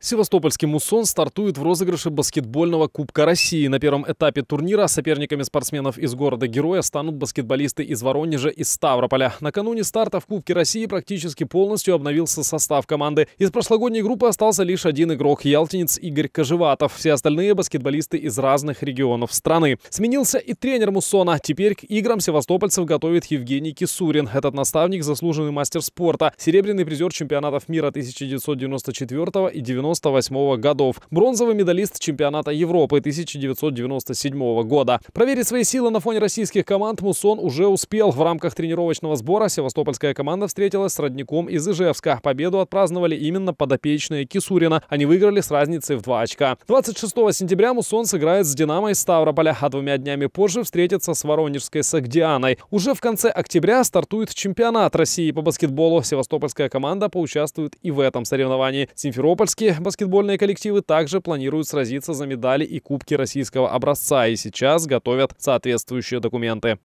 Севастопольский «Мусон» стартует в розыгрыше баскетбольного Кубка России. На первом этапе турнира соперниками спортсменов из города-героя станут баскетболисты из Воронежа и Ставрополя. Накануне старта в Кубке России практически полностью обновился состав команды. Из прошлогодней группы остался лишь один игрок – ялтинец Игорь Кожеватов. Все остальные – баскетболисты из разных регионов страны. Сменился и тренер «Мусона». Теперь к играм севастопольцев готовит Евгений Кисурин. Этот наставник – заслуженный мастер спорта, серебряный призер чемпионатов мира 1994 и 90 1998 -го годов, бронзовый медалист чемпионата Европы 1997 года. Проверить свои силы на фоне российских команд Мусон уже успел. В рамках тренировочного сбора севастопольская команда встретилась с родником из Ижевска. Победу отпраздновали именно подопечные Кисурина. Они выиграли с разницей в два очка. 26 сентября Мусон сыграет с «Динамо» из Ставрополя, а двумя днями позже встретится с воронежской Сагдианой. Уже в конце октября стартует чемпионат России по баскетболу. Севастопольская команда поучаствует и в этом соревновании. Симферопольские баскетбольные коллективы также планируют сразиться за медали и кубки российского образца и сейчас готовят соответствующие документы.